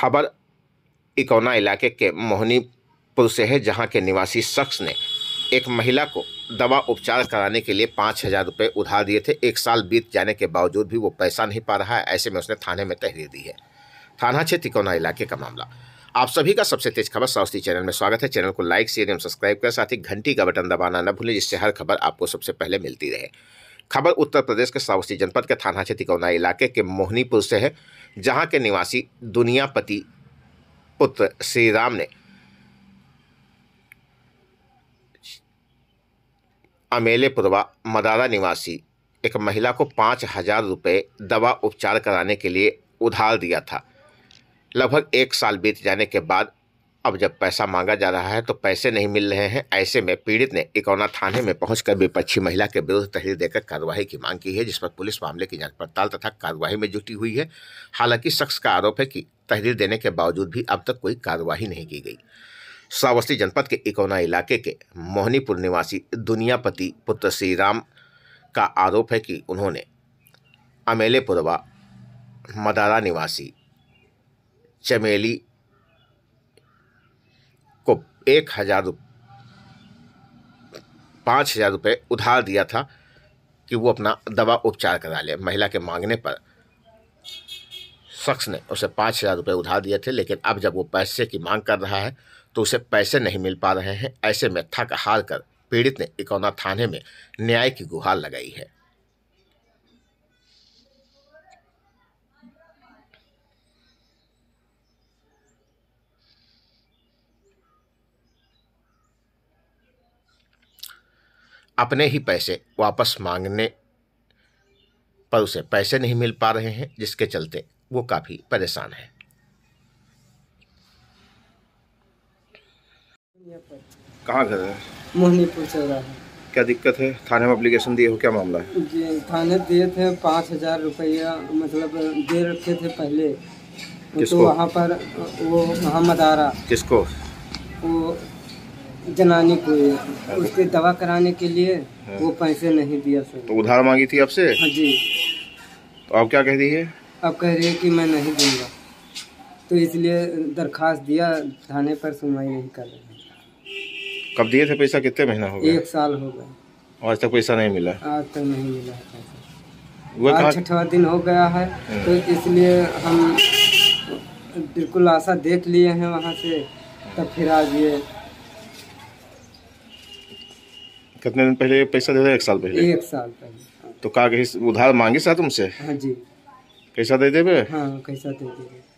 खबर इकोना इलाके के मोहनीपुर से है जहां के निवासी शख्स ने एक महिला को दवा उपचार कराने के लिए पाँच हज़ार रुपये उधार दिए थे एक साल बीत जाने के बावजूद भी वो पैसा नहीं पा रहा है ऐसे में उसने थाने में तहरीर दी है थाना क्षेत्र तिकोना इलाके का मामला आप सभी का सबसे तेज खबर सावस्ती चैनल में स्वागत है चैनल को लाइक शेयर एवं सब्सक्राइब करें साथ ही घंटी का बटन दबाना न भूलें जिससे हर खबर आपको सबसे पहले मिलती रहे खबर उत्तर प्रदेश के सावस्ती जनपद के थाना क्षेत्र कौना इलाके के मोहनीपुर से है जहां के निवासी दुनियापति पुत्र श्री राम ने अमेलेपुरवा मदारा निवासी एक महिला को पाँच हजार रुपये दवा उपचार कराने के लिए उधार दिया था लगभग एक साल बीत जाने के बाद अब जब पैसा मांगा जा रहा है तो पैसे नहीं मिल रहे हैं ऐसे में पीड़ित ने इकौना थाने में पहुंचकर विपक्षी महिला के विरुद्ध तहरीर देकर कार्रवाई की मांग की है जिस पर पुलिस मामले की जांच पड़ताल तथा कार्रवाई में जुटी हुई है हालांकि शख्स का आरोप है कि तहरीर देने के बावजूद भी अब तक कोई कार्रवाई नहीं की गई श्रावस्ती जनपद के इकौना इलाके के मोहनीपुर निवासी दुनियापति पुत्र श्री राम का आरोप है कि उन्होंने अमेलेपुरवा मदारा निवासी चमेली एक हज़ार पाँच हज़ार रुपये उधार दिया था कि वो अपना दवा उपचार करा ले महिला के मांगने पर शख्स ने उसे पाँच हज़ार रुपये उधार दिए थे लेकिन अब जब वो पैसे की मांग कर रहा है तो उसे पैसे नहीं मिल पा रहे हैं ऐसे में थक हार कर पीड़ित ने इकौना थाने में न्याय की गुहार लगाई है अपने ही पैसे वापस मांगने पर उसे पैसे नहीं मिल पा रहे हैं जिसके चलते वो काफ़ी परेशान है कहाँ घर है मोहनीपुर रहा है क्या दिक्कत है थाने में अप्लीकेशन दिए हो क्या मामला है जी थाने दिए थे पाँच हजार रुपया मतलब दे रखे थे पहले तो किसको? तो वहाँ पर वो मोहम्मद आरा किसको वो जनानी को हाँ उसके दवा कराने के लिए हाँ। वो पैसे नहीं दिया सर तो उधार मांगी थी आपसे हाँ जी तो आप क्या कह रही है आप कह रही है कि मैं नहीं दूंगा तो इसलिए दरखास्त दिया थाने पर सुनवाई नहीं कर रहे कब दिए थे पैसा कितने महीना हो गया एक साल हो गया आज तक पैसा नहीं मिला आज तक नहीं मिला पैसा आज छठवा दिन हो गया है हाँ। तो इसलिए हम बिल्कुल आशा देख लिए हैं वहाँ से तब फिर आज ये कितने दिन पहले पैसा दे दे एक साल पहले एक साल पहले हाँ। तो कहा उधार मांगे सा तुमसे हाँ जी कैसा दे देवे हाँ कैसा दे देवे